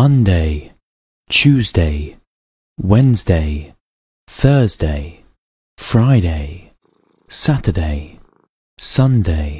Monday, Tuesday, Wednesday, Thursday, Friday, Saturday, Sunday.